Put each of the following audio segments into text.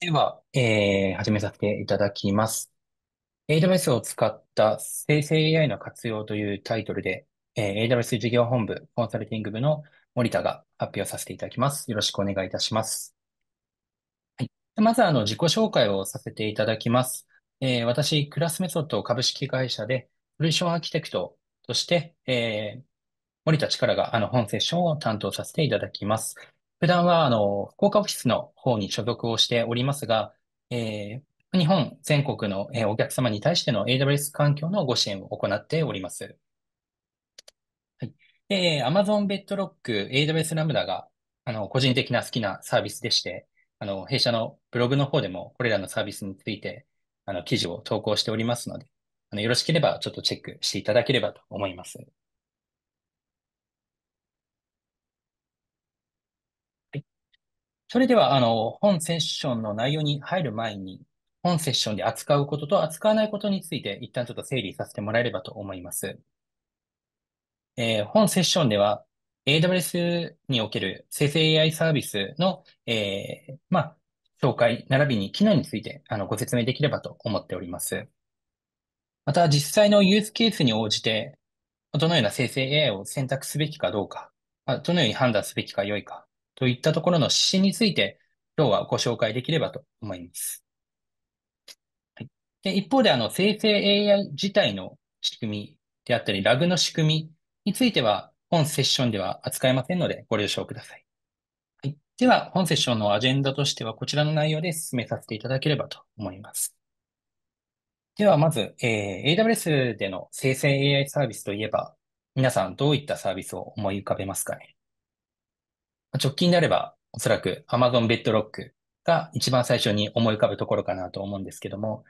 では、えー、始めさせていただきます。AWS を使った生成 AI の活用というタイトルで、えー、AWS 事業本部コンサルティング部の森田が発表させていただきます。よろしくお願いいたします。はい、まず、あの、自己紹介をさせていただきます。えー、私、クラスメソッド株式会社で、ソリューションアーキテクトとして、えー、森田力があの本セッションを担当させていただきます。普段は、あの、福岡オフィスの方に所属をしておりますが、えー、日本全国の、えー、お客様に対しての AWS 環境のご支援を行っております。はい。えー、Amazon Bedrock AWS Lambda が、あの、個人的な好きなサービスでして、あの、弊社のブログの方でもこれらのサービスについて、あの、記事を投稿しておりますので、あの、よろしければちょっとチェックしていただければと思います。それでは、あの、本セッションの内容に入る前に、本セッションで扱うことと扱わないことについて、一旦ちょっと整理させてもらえればと思います。えー、本セッションでは、AWS における生成 AI サービスの、えー、まあ、紹介、並びに機能について、あの、ご説明できればと思っております。また、実際のユースケースに応じて、どのような生成 AI を選択すべきかどうか、どのように判断すべきか良いか、といったところの指針について、今日はご紹介できればと思います。はい、で一方で、あの、生成 AI 自体の仕組みであったり、ラグの仕組みについては、本セッションでは扱えませんので、ご了承ください。はい、では、本セッションのアジェンダとしては、こちらの内容で進めさせていただければと思います。では、まず、えー、AWS での生成 AI サービスといえば、皆さんどういったサービスを思い浮かべますかね直近であれば、おそらく Amazon Bedrock が一番最初に思い浮かぶところかなと思うんですけども、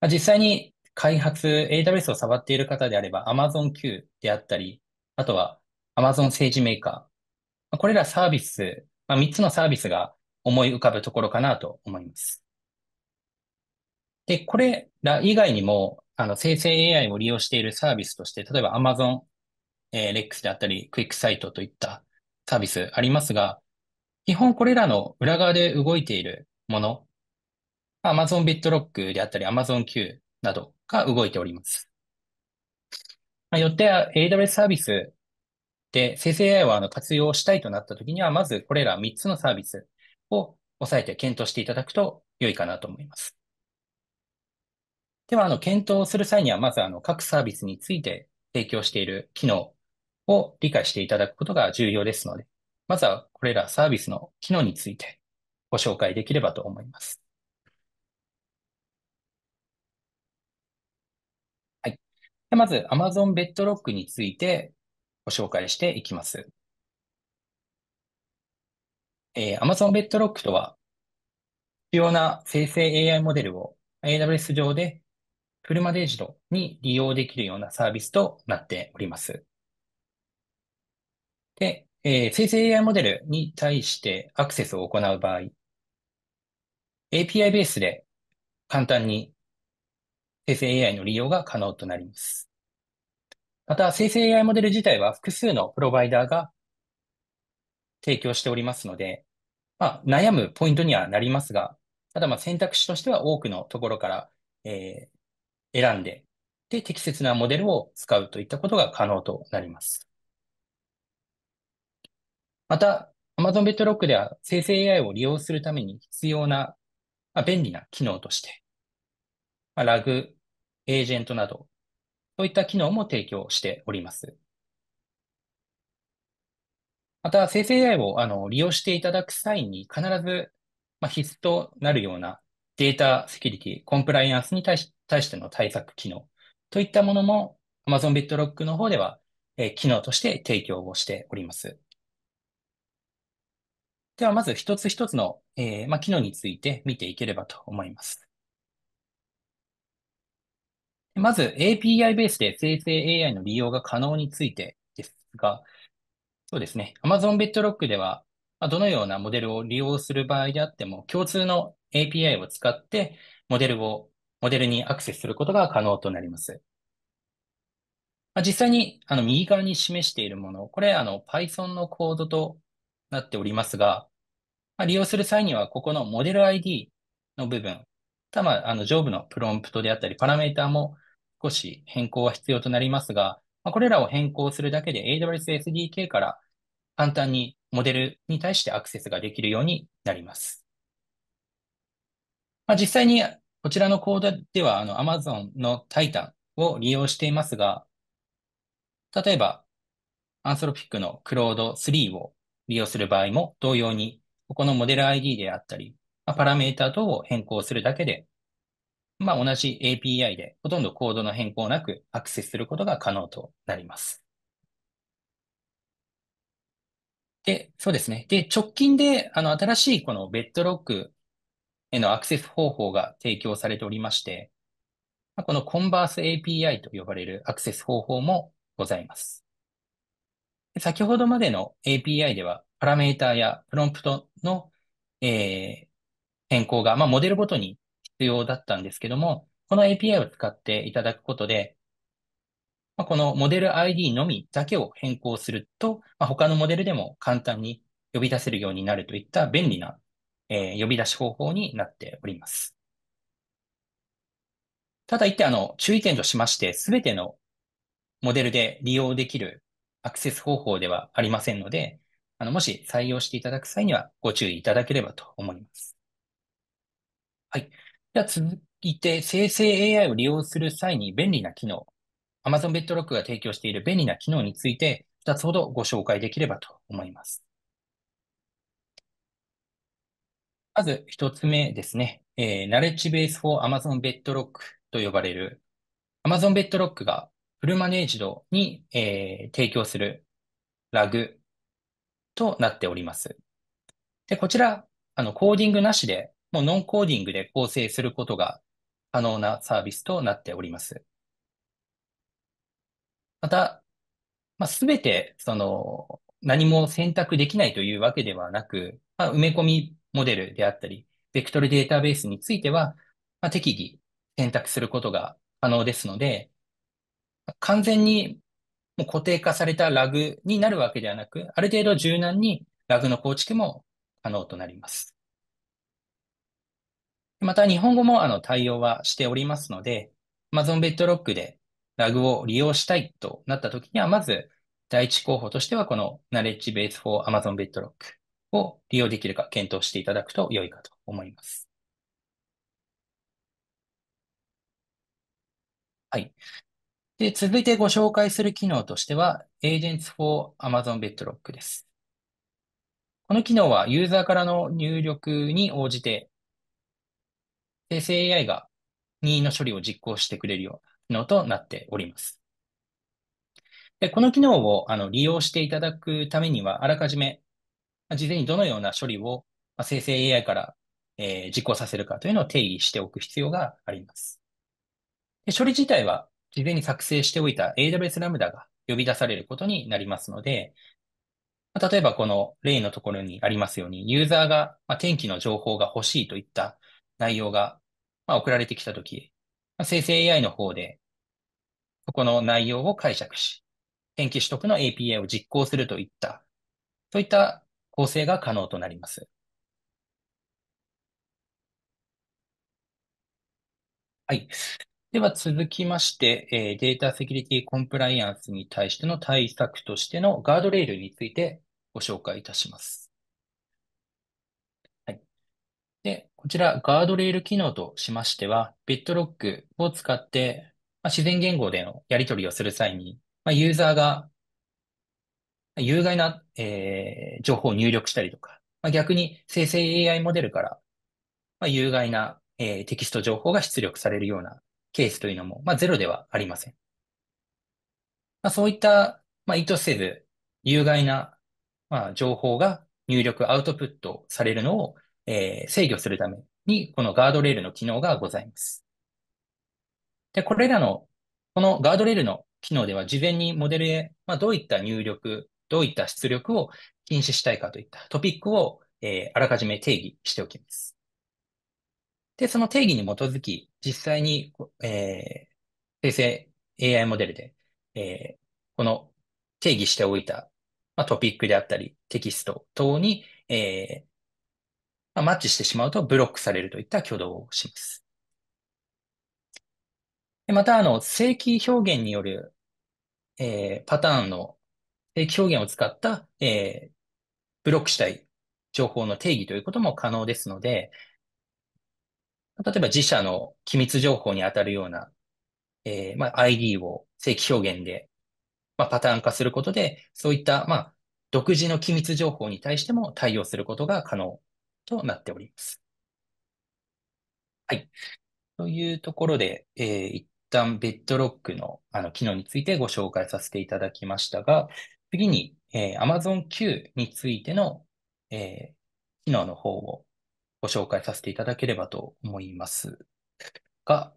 まあ、実際に開発、AWS を触っている方であれば Amazon Q であったり、あとは Amazon 政治メーカー。これらサービス、まあ、3つのサービスが思い浮かぶところかなと思います。で、これら以外にも、あの、生成 AI を利用しているサービスとして、例えば Amazon、えー、Lex であったり、Quick s i t といったサービスありますが、基本これらの裏側で動いているもの、Amazon BitLock であったり Amazon Q などが動いております。よって AWS サービスで生成 AI をあの活用したいとなったときには、まずこれら3つのサービスを押さえて検討していただくと良いかなと思います。では、あの、検討する際には、まずあの、各サービスについて提供している機能を理解していただくことが重要ですので、まずはこれらサービスの機能についてご紹介できればと思います。はい。まず Amazon Bedrock についてご紹介していきます。えー、Amazon Bedrock とは、必要な生成 AI モデルを AWS 上でフルマネージドに利用できるようなサービスとなっております。で、えー、生成 AI モデルに対してアクセスを行う場合、API ベースで簡単に生成 AI の利用が可能となります。また、生成 AI モデル自体は複数のプロバイダーが提供しておりますので、まあ、悩むポイントにはなりますが、ただまあ選択肢としては多くのところから、えー、選んで、で、適切なモデルを使うといったことが可能となります。また、Amazon Bedrock では生成 AI を利用するために必要な、まあ、便利な機能として、まあ、ラグ、エージェントなど、そういった機能も提供しております。また、生成 AI をあの利用していただく際に必ず、まあ、必須となるようなデータセキュリティ、コンプライアンスに対し対しての対策機能といったものも Amazon Bedrock の方では、えー、機能として提供をしております。では、まず一つ一つの、えーまあ、機能について見ていければと思います。まず API ベースで生成 AI の利用が可能についてですが、そうですね。Amazon Bedrock では、どのようなモデルを利用する場合であっても、共通の API を使って、モデルを、モデルにアクセスすることが可能となります。実際に、あの、右側に示しているもの、これ、あの、Python のコードとなっておりますが、まあ、利用する際には、ここのモデル ID の部分、たま、あの、上部のプロンプトであったり、パラメータも少し変更は必要となりますが、まあ、これらを変更するだけで AWS SDK から簡単にモデルに対してアクセスができるようになります。まあ、実際にこちらのコードではあの Amazon の Titan を利用していますが、例えば Anthropic の Cloud 3を利用する場合も同様に、ここのモデル ID であったり、パラメータ等を変更するだけで、まあ、同じ API でほとんどコードの変更なくアクセスすることが可能となります。で、そうですね。で、直近で、あの、新しいこのベッドロックへのアクセス方法が提供されておりまして、このコンバース API と呼ばれるアクセス方法もございます。先ほどまでの API では、パラメータやプロンプトの、えー、変更が、まあ、モデルごとに必要だったんですけども、この API を使っていただくことで、まあ、このモデル ID のみだけを変更すると、まあ、他のモデルでも簡単に呼び出せるようになるといった便利な、えー、呼び出し方法になっております。ただ一点、あの、注意点としまして、すべてのモデルで利用できるアクセス方法ではありませんので、あのもし採用していただく際にはご注意いただければと思います。はい。では続いて、生成 AI を利用する際に便利な機能、Amazon ベッドロックが提供している便利な機能について、2つほどご紹介できればと思います。まず1つ目ですね、えー、ナレッジベース for Amazon ベッドロックと呼ばれる Amazon ベッドロックがフルマネージドに、えー、提供するラグとなっております。で、こちら、あの、コーディングなしで、もうノンコーディングで構成することが可能なサービスとなっております。また、まあ、すべて、その、何も選択できないというわけではなく、まあ、埋め込みモデルであったり、ベクトルデータベースについては、まあ、適宜選択することが可能ですので、完全にもう固定化されたラグになるわけではなく、ある程度柔軟にラグの構築も可能となります。また、日本語もあの対応はしておりますので、Amazon Bedrock でラグを利用したいとなったときには、まず第一候補としては、この Knowledge Base for Amazon Bedrock を利用できるか検討していただくと良いかと思います。はい。で、続いてご紹介する機能としては、Agents for Amazon Bedrock です。この機能はユーザーからの入力に応じて、生成 AI が任意の処理を実行してくれるような機能となっております。でこの機能をあの利用していただくためには、あらかじめ事前にどのような処理を生成 AI から、えー、実行させるかというのを定義しておく必要があります。で処理自体は事前に作成しておいた AWS ラムダが呼び出されることになりますので、例えばこの例のところにありますように、ユーザーが天気の情報が欲しいといった内容が送られてきたとき、生成 AI の方で、ここの内容を解釈し、天気取得の API を実行するといった、そういった構成が可能となります。はい。では続きまして、えデータセキュリティコンプライアンスに対しての対策としてのガードレールについてご紹介いたします。はい、でこちら、ガードレール機能としましては、ビットロックを使って、まあ、自然言語でのやり取りをする際に、まあ、ユーザーが有害な、えー、情報を入力したりとか、まあ、逆に生成 AI モデルから、まあ、有害な、えー、テキスト情報が出力されるようなケースというのも、まあ、ゼロではありません。まあ、そういった、まあ、意図せず、有害な、まあ、情報が入力、アウトプットされるのを、えー、制御するために、このガードレールの機能がございます。で、これらの、このガードレールの機能では、事前にモデルへ、まあ、どういった入力、どういった出力を禁止したいかといったトピックを、えー、あらかじめ定義しておきます。で、その定義に基づき、実際に、えー、生成 AI モデルで、えー、この定義しておいた、まあ、トピックであったり、テキスト等に、えーまあ、マッチしてしまうとブロックされるといった挙動をします。でまた、あの、正規表現による、えー、パターンの正規表現を使った、えー、ブロックしたい情報の定義ということも可能ですので、例えば自社の機密情報に当たるような、えー、まあ、ID を正規表現で、まあ、パターン化することで、そういった、まあ、独自の機密情報に対しても対応することが可能となっております。はい。というところで、えー、一旦ベッドロックのあの機能についてご紹介させていただきましたが、次に、えー、Amazon Q についての、えー、機能の方をご紹介させていただければと思いますが、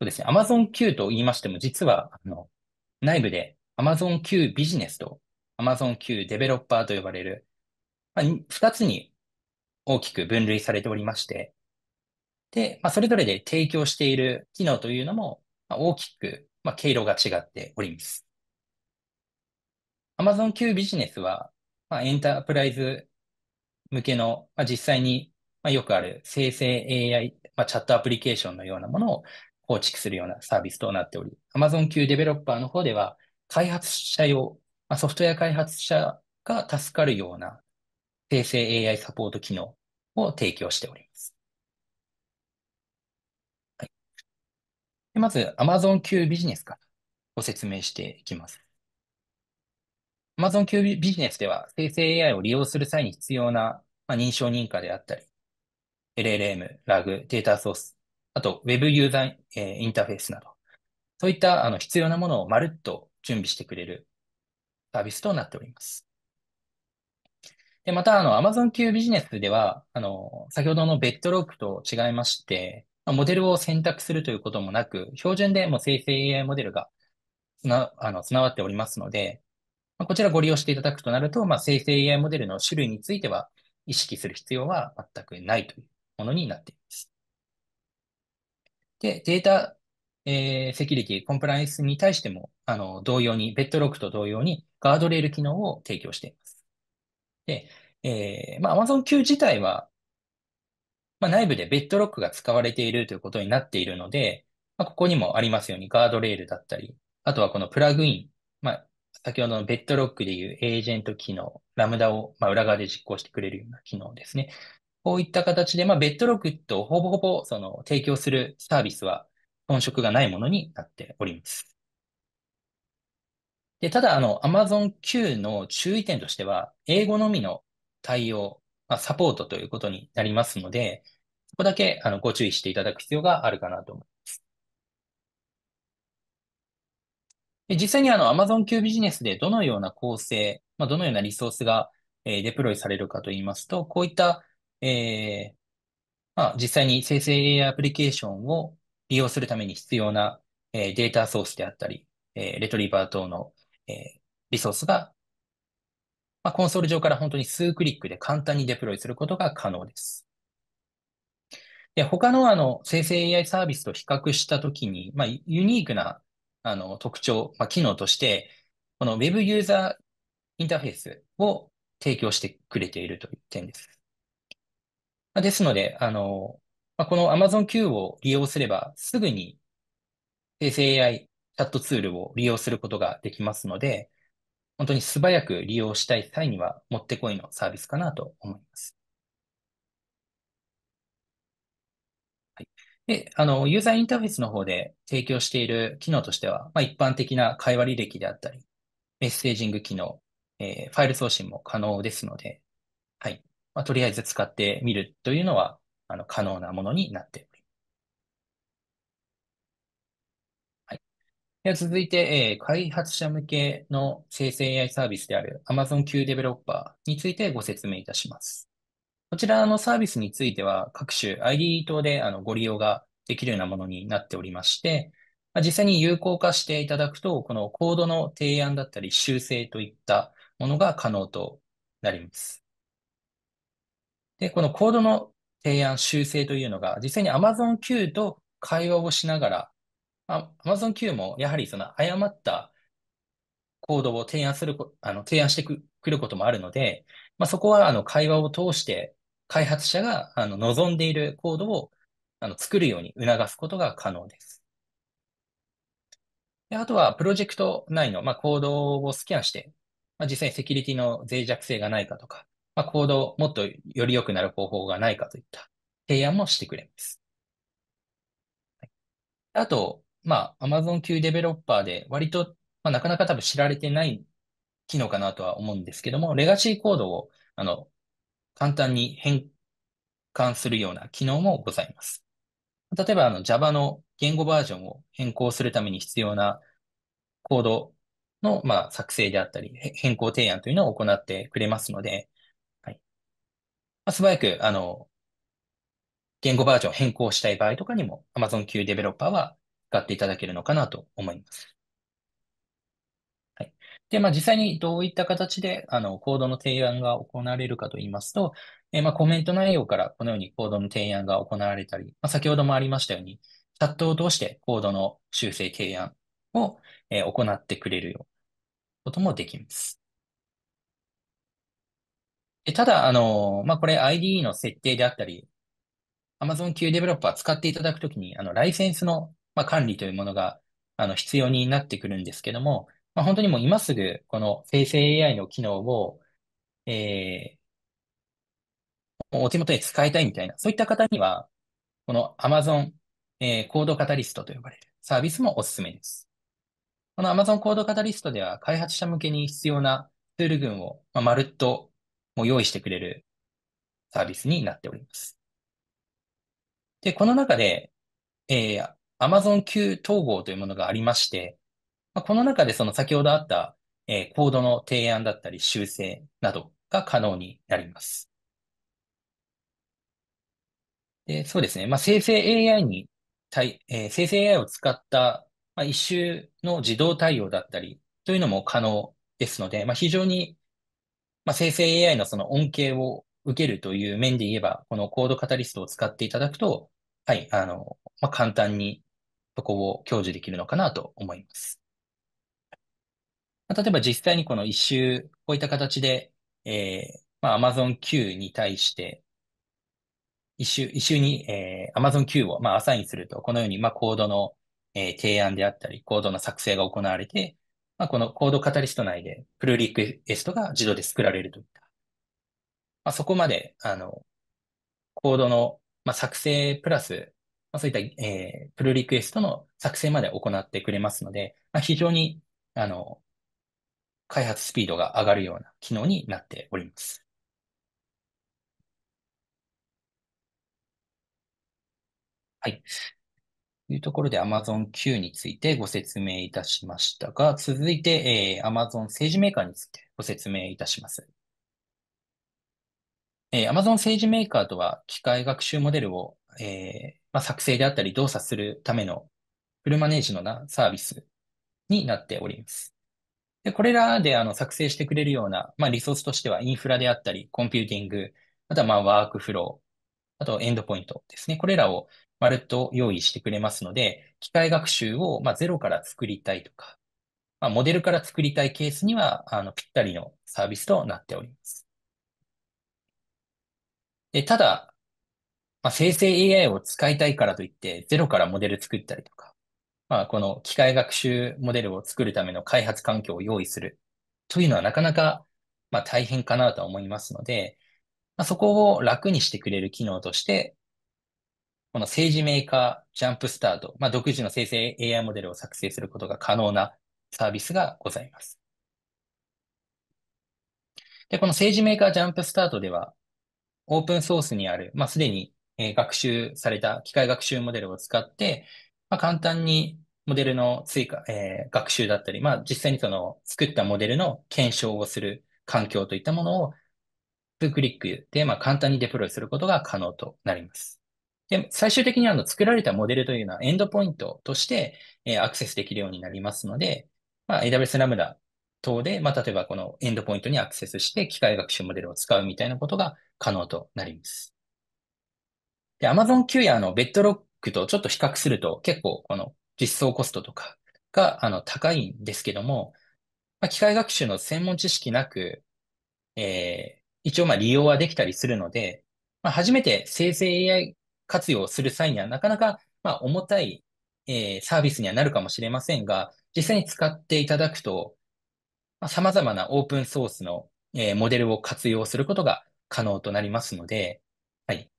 そうですね、Amazon Q と言いましても、実は、あの、内部で Amazon Q ビジネスと Amazon Q デベロッパーと呼ばれる、まあ、2つに大きく分類されておりまして、で、まあ、それぞれで提供している機能というのも、まあ、大きく、まあ、経路が違っております。Amazon Q ビジネスは、まあ、エンタープライズ向けの、まあ、実際に、まあ、よくある生成 AI、まあ、チャットアプリケーションのようなものを構築するようなサービスとなっており、Amazon 級デベロッパーの方では、開発者用、まあ、ソフトウェア開発者が助かるような生成 AI サポート機能を提供しております。はい、まず、Amazon 級ビジネスからご説明していきます。Amazon q ビジネスでは生成 AI を利用する際に必要な、まあ、認証認可であったり、LLM、ラグ、データソース、あと Web ユーザー、えー、インターフェースなど、そういったあの必要なものをまるっと準備してくれるサービスとなっております。で、また、あの、Amazon q ビジネスでは、あの、先ほどのベッドロックと違いまして、モデルを選択するということもなく、標準でも生成 AI モデルがつな、あの、備わっておりますので、まあ、こちらご利用していただくとなると、まあ、生成 AI モデルの種類については意識する必要は全くないというものになっています。で、データ、えー、セキュリティ、コンプライアンスに対しても、あの、同様に、ベッドロックと同様にガードレール機能を提供しています。で、えー、まあ、Amazon Q 自体は、まあ、内部でベッドロックが使われているということになっているので、まあ、ここにもありますようにガードレールだったり、あとはこのプラグイン先ほどのベッドロックでいうエージェント機能、ラムダを、まあ、裏側で実行してくれるような機能ですね。こういった形で、まあ、ベッドロックとほぼほぼその提供するサービスは本職がないものになっております。で、ただ、あの、Amazon Q の注意点としては、英語のみの対応、まあ、サポートということになりますので、ここだけあのご注意していただく必要があるかなと思い実際にあの Amazon 級ビジネスでどのような構成、まあ、どのようなリソースが、えデプロイされるかといいますと、こういった、えー、まあ、実際に生成 AI アプリケーションを利用するために必要な、えデータソースであったり、えレトリバー等の、えリソースが、まあ、コンソール上から本当に数クリックで簡単にデプロイすることが可能です。で他のあの生成 AI サービスと比較したときに、まあ、ユニークなあの特徴、まあ、機能として、この Web ユーザーインターフェースを提供してくれているという点です。まあ、ですので、あの、まあ、この Amazon Q を利用すれば、すぐに生成 AI チャットツールを利用することができますので、本当に素早く利用したい際にはもってこいのサービスかなと思います。で、あの、ユーザーインターフェースの方で提供している機能としては、まあ、一般的な会話履歴であったり、メッセージング機能、えー、ファイル送信も可能ですので、はい。まあ、とりあえず使ってみるというのは、あの、可能なものになっております。はい。では続いて、えー、開発者向けの生成 AI サービスである Amazon Q デベロッパーについてご説明いたします。こちらのサービスについては、各種 ID 等であのご利用ができるようなものになっておりまして、まあ、実際に有効化していただくと、このコードの提案だったり修正といったものが可能となります。で、このコードの提案、修正というのが、実際に Amazon Q と会話をしながら、Amazon Q もやはりその誤ったコードを提案する、あの提案してくることもあるので、まあ、そこはあの会話を通して開発者があの望んでいるコードをあの作るように促すことが可能です。であとは、プロジェクト内の、まあ、コードをスキャンして、まあ、実際にセキュリティの脆弱性がないかとか、まあ、コードをもっとより良くなる方法がないかといった提案もしてくれます。はい、あと、まあ、Amazon 級デベロッパーで割と、まあ、なかなか多分知られてない機能かなとは思うんですけども、レガシーコードをあの簡単に変換するような機能もございます。例えばあの Java の言語バージョンを変更するために必要なコードの、まあ、作成であったり、変更提案というのを行ってくれますので、はい。まあ、素早く、あの、言語バージョンを変更したい場合とかにも Amazon 級デベロッパーは使っていただけるのかなと思います。で、まあ、実際にどういった形で、あの、コードの提案が行われるかと言いますと、えまあ、コメント内容からこのようにコードの提案が行われたり、まあ、先ほどもありましたように、チャットを通してコードの修正提案を、え行ってくれるようなこともできます。ただ、あの、まあ、これ IDE の設定であったり、Amazon Q デベロッパー使っていただくときに、あの、ライセンスの、まあ、管理というものが、あの、必要になってくるんですけども、まあ、本当にもう今すぐ、この生成 AI の機能を、えー、お手元で使いたいみたいな、そういった方には、この Amazon、えー、コードカタリストと呼ばれるサービスもおすすめです。この Amazon コードカタリストでは、開発者向けに必要なツール群を、まあ、まるっともう用意してくれるサービスになっております。で、この中で、えー、Amazon 級統合というものがありまして、まあ、この中でその先ほどあった、えー、コードの提案だったり修正などが可能になります。でそうですね。まあ、生成 AI に対、えー、生成 AI を使った、まあ、一周の自動対応だったりというのも可能ですので、まあ、非常に、まあ、生成 AI のその恩恵を受けるという面で言えば、このコードカタリストを使っていただくと、はい、あの、まあ、簡単にそこを享受できるのかなと思います。例えば実際にこの一周、こういった形で、えー、まあ、Amazon Q に対して、一周、一周に、えー、Amazon Q を、まあ、アサインすると、このように、まあ、コードの、えー、提案であったり、コードの作成が行われて、まあ、このコードカタリスト内で、プルリクエストが自動で作られるといった。まあ、そこまで、あの、コードの、まあ、作成プラス、まあ、そういった、えー、プルリクエストの作成まで行ってくれますので、まあ、非常に、あの、開発スピードが上がるような機能になっております。はい。というところで Amazon Q についてご説明いたしましたが、続いて、えー、Amazon 政治メーカーについてご説明いたします。えー、Amazon 政治メーカーとは機械学習モデルを、えー、まあ、作成であったり動作するためのフルマネージのなサービスになっております。で、これらであの作成してくれるような、まあ、リソースとしてはインフラであったり、コンピューティング、あとはまあワークフロー、あとエンドポイントですね。これらをまるっと用意してくれますので、機械学習をまあゼロから作りたいとか、まあ、モデルから作りたいケースにはあのぴったりのサービスとなっております。でただ、まあ、生成 AI を使いたいからといって、ゼロからモデル作ったりとか、まあ、この機械学習モデルを作るための開発環境を用意するというのはなかなか、まあ、大変かなとは思いますので、まあ、そこを楽にしてくれる機能として、この政治メーカージャンプスタート、まあ、独自の生成 AI モデルを作成することが可能なサービスがございます。で、この政治メーカージャンプスタートでは、オープンソースにある、まあ、すでに、え学習された機械学習モデルを使って、まあ、簡単にモデルの追加、えー、学習だったり、まあ、実際にその作ったモデルの検証をする環境といったものを、ークリックで、まあ、簡単にデプロイすることが可能となります。で、最終的にあの作られたモデルというのはエンドポイントとして、えー、アクセスできるようになりますので、まあ、AWS Lambda 等で、まあ、例えばこのエンドポイントにアクセスして機械学習モデルを使うみたいなことが可能となります。で、Amazon Q やあのベッドロックとちょっと比較すると結構この実装コストとかがあの高いんですけども、まあ、機械学習の専門知識なく、えー、一応まあ利用はできたりするので、まあ、初めて生成 AI 活用する際にはなかなかまあ重たい、えー、サービスにはなるかもしれませんが、実際に使っていただくと、まあ、様々なオープンソースの、えー、モデルを活用することが可能となりますので、はい。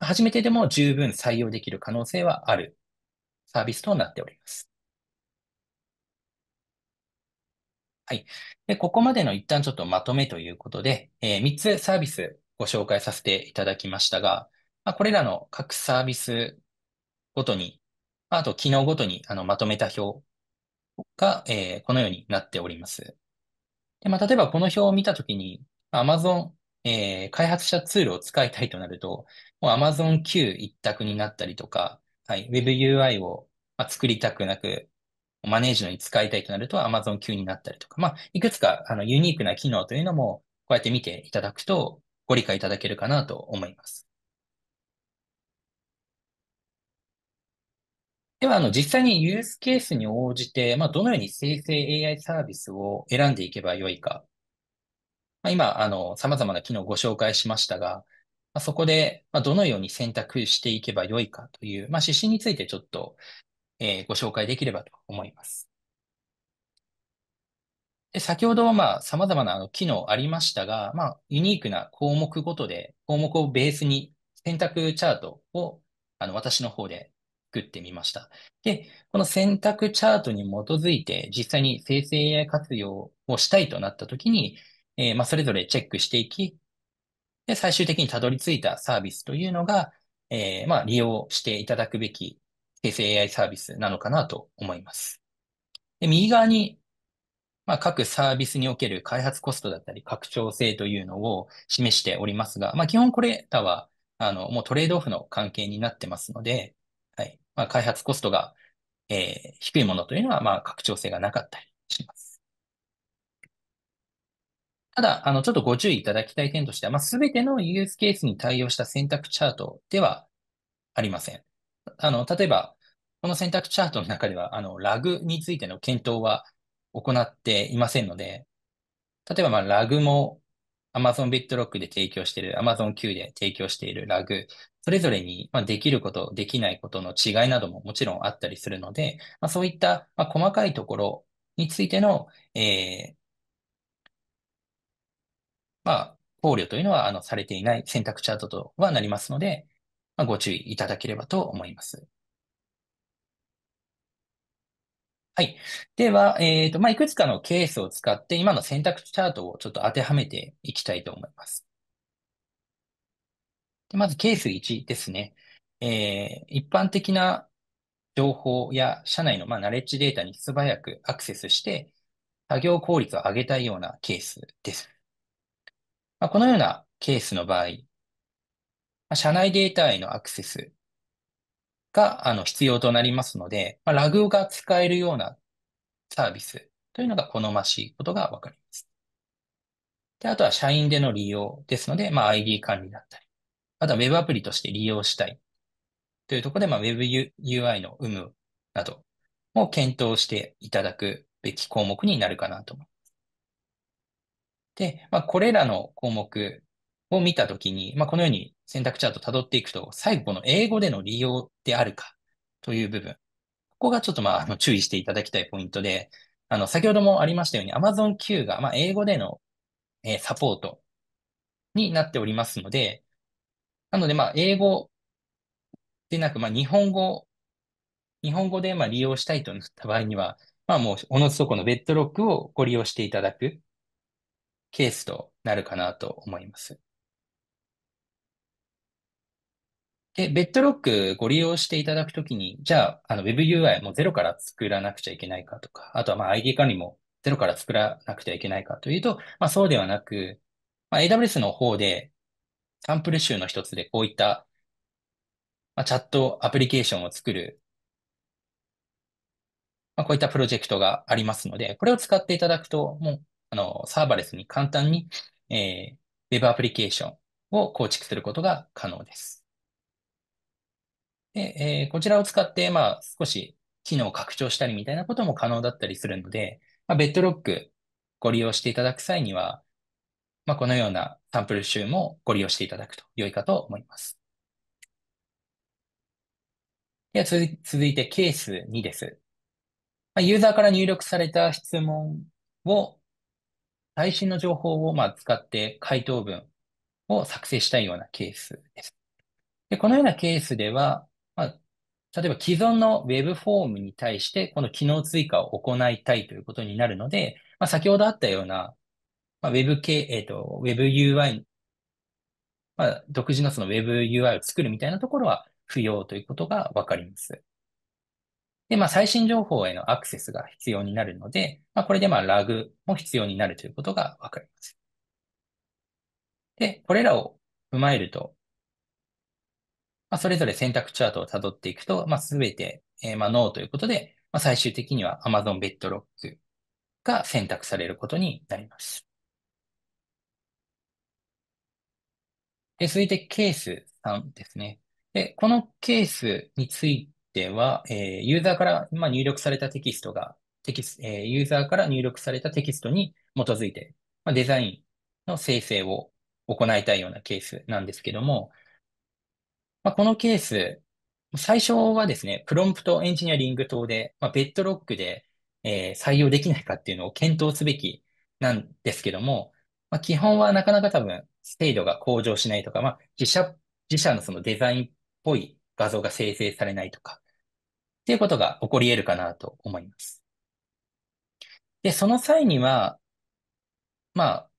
初めてでも十分採用できる可能性はあるサービスとなっております。はい。で、ここまでの一旦ちょっとまとめということで、えー、3つサービスご紹介させていただきましたが、まあ、これらの各サービスごとに、あと機能ごとにあのまとめた表が、えー、このようになっております。でまあ、例えばこの表を見たときに、Amazon えー、開発者ツールを使いたいとなると、もう Amazon Q 一択になったりとか、はい、WebUI を、まあ、作りたくなく、マネージのに使いたいとなると Amazon Q になったりとか、まあ、いくつかあのユニークな機能というのも、こうやって見ていただくと、ご理解いただけるかなと思います。では、あの、実際にユースケースに応じて、まあ、どのように生成 AI サービスを選んでいけばよいかまあ、今、あの、様々な機能をご紹介しましたが、まあ、そこで、まあ、どのように選択していけばよいかという、まあ、指針についてちょっと、えー、ご紹介できればと思います。で先ほど、まあ、様々なあの機能ありましたが、まあ、ユニークな項目ごとで、項目をベースに選択チャートを、あの、私の方で作ってみました。で、この選択チャートに基づいて、実際に生成 AI 活用をしたいとなったときに、えー、まあ、それぞれチェックしていき、で、最終的にたどり着いたサービスというのが、えー、まあ、利用していただくべき生成 AI サービスなのかなと思います。で、右側に、まあ、各サービスにおける開発コストだったり、拡張性というのを示しておりますが、まあ、基本これらは、あの、もうトレードオフの関係になってますので、はい。まあ、開発コストが、えー、低いものというのは、まあ、拡張性がなかったりします。ただ、あの、ちょっとご注意いただきたい点としては、ますべてのユースケースに対応した選択チャートではありません。あの、例えば、この選択チャートの中では、あの、ラグについての検討は行っていませんので、例えば、まラグも Amazon BitLock で提供している、Amazon Q で提供しているラグ、それぞれに、まできること、できないことの違いなどももちろんあったりするので、まあ、そういった、ま細かいところについての、えー、まあ、考慮というのは、あの、されていない選択チャートとはなりますので、まあ、ご注意いただければと思います。はい。では、えっ、ー、と、まあ、いくつかのケースを使って、今の選択チャートをちょっと当てはめていきたいと思います。でまず、ケース1ですね。えー、一般的な情報や社内の、まあ、ナレッジデータに素早くアクセスして、作業効率を上げたいようなケースです。まあ、このようなケースの場合、まあ、社内データへのアクセスがあの必要となりますので、まあ、ラグが使えるようなサービスというのが好ましいことがわかります。で、あとは社員での利用ですので、まあ、ID 管理だったり、あとは Web アプリとして利用したいというところで、まあ、Web UI の有無なども検討していただくべき項目になるかなと思います。で、まあ、これらの項目を見たときに、まあ、このように選択チャートを辿っていくと、最後この英語での利用であるかという部分。ここがちょっとまあ、あの注意していただきたいポイントで、あの、先ほどもありましたように Amazon Q がまあ、英語での、えサポートになっておりますので、なのでまあ、英語でなく、まあ、日本語、日本語でまあ利用したいとなった場合には、まあもう、おのずとこのベッドロックをご利用していただくケースとなるかなと思います。で、ベッドロックご利用していただくときに、じゃあ、あの WebUI もゼロから作らなくちゃいけないかとか、あとはまあ ID 管理もゼロから作らなくちゃいけないかというと、まあそうではなく、まあ、AWS の方でサンプル集の一つでこういった、まあ、チャットアプリケーションを作る、まあ、こういったプロジェクトがありますので、これを使っていただくと、もうあの、サーバレスに簡単に、えー、Web アプリケーションを構築することが可能です。で、えー、こちらを使って、まあ、少し機能を拡張したりみたいなことも可能だったりするので、まあ、ベッドロックご利用していただく際には、まあ、このようなサンプル集もご利用していただくと良いかと思います。では続いてケース2です。まあ、ユーザーから入力された質問を最新の情報をまあ使って回答文を作成したいようなケースです。でこのようなケースでは、まあ、例えば既存の Web フォームに対してこの機能追加を行いたいということになるので、まあ、先ほどあったような、ま Web 系、えっ、ー、と、WebUI、まあ、独自のその WebUI を作るみたいなところは不要ということがわかります。で、まあ、最新情報へのアクセスが必要になるので、まあ、これでまあ、ラグも必要になるということがわかります。で、これらを踏まえると、まあ、それぞれ選択チャートを辿っていくと、まあ、すべて、えー、まあ、ノーということで、まあ、最終的には Amazon ベッドロックが選択されることになります。で、続いてケース3ですね。で、このケースについては、えー、ユーザーから、まあ、入力されたテキストが、テキスえー、ユーザーから入力されたテキストに基づいて、まあ、デザインの生成を行いたいようなケースなんですけども、まあ、このケース、最初はですね、プロンプトエンジニアリング等で、まあ、ベッドロックで、えー、採用できないかっていうのを検討すべきなんですけども、まあ、基本はなかなか多分精度が向上しないとか、まあ、自社、自社のそのデザインっぽい画像が生成されないとか、っていうことが起こり得るかなと思います。で、その際には、まあ、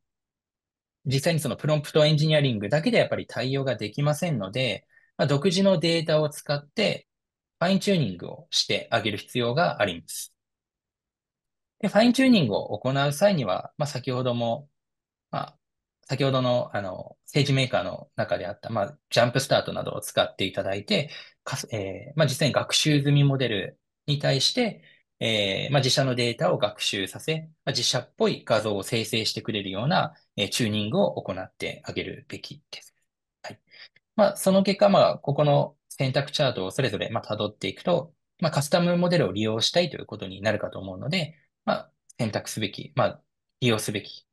実際にそのプロンプトエンジニアリングだけでやっぱり対応ができませんので、まあ、独自のデータを使ってファインチューニングをしてあげる必要があります。で、ファインチューニングを行う際には、まあ、先ほども、まあ、先ほどの、あの、政治メーカーの中であった、まあ、ジャンプスタートなどを使っていただいて、かす、えー、まあ、実際に学習済みモデルに対して、えー、まあ、自社のデータを学習させ、まあ、自社っぽい画像を生成してくれるような、えー、チューニングを行ってあげるべきです。はい。まあ、その結果、まあ、ここの選択チャートをそれぞれ、まあ、辿っていくと、まあ、カスタムモデルを利用したいということになるかと思うので、まあ、選択すべき、まあ、利用すべき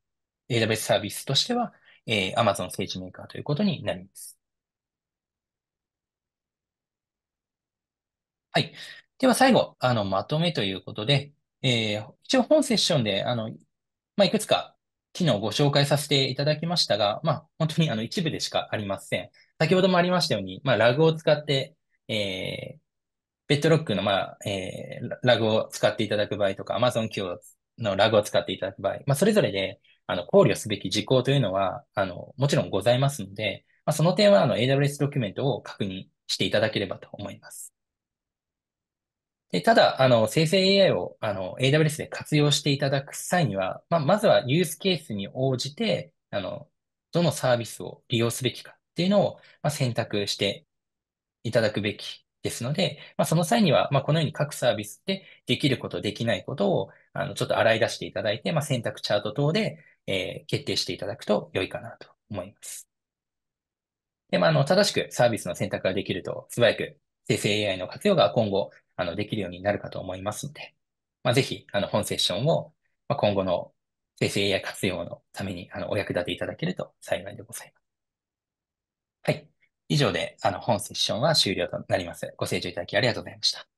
AWS サービスとしては、えー、Amazon 政治メーカーということになります。はい。では最後、あの、まとめということで、えー、一応本セッションで、あの、まあ、いくつか機能をご紹介させていただきましたが、まあ、本当にあの一部でしかありません。先ほどもありましたように、まあ、ラグを使って、えー、ベッドロックの、まあ、えー、ラグを使っていただく場合とか、Amazon Q のラグを使っていただく場合、まあ、それぞれで、あの、考慮すべき事項というのは、あの、もちろんございますので、まあ、その点は、あの、AWS ドキュメントを確認していただければと思います。でただ、あの、生成 AI をあの AWS で活用していただく際には、まあ、まずはユースケースに応じて、あの、どのサービスを利用すべきかっていうのを、まあ、選択していただくべきですので、まあ、その際には、まあ、このように各サービスでできること、できないことを、あの、ちょっと洗い出していただいて、まあ、選択チャート等で、えー、決定していただくと良いかなと思います。で、まあ、の、正しくサービスの選択ができると、素早く生成 AI の活用が今後、あの、できるようになるかと思いますので、まあ、ぜひ、あの、本セッションを、まあ、今後の生成 AI 活用のために、あの、お役立ていただけると幸いでございます。はい。以上で、あの、本セッションは終了となります。ご清聴いただきありがとうございました。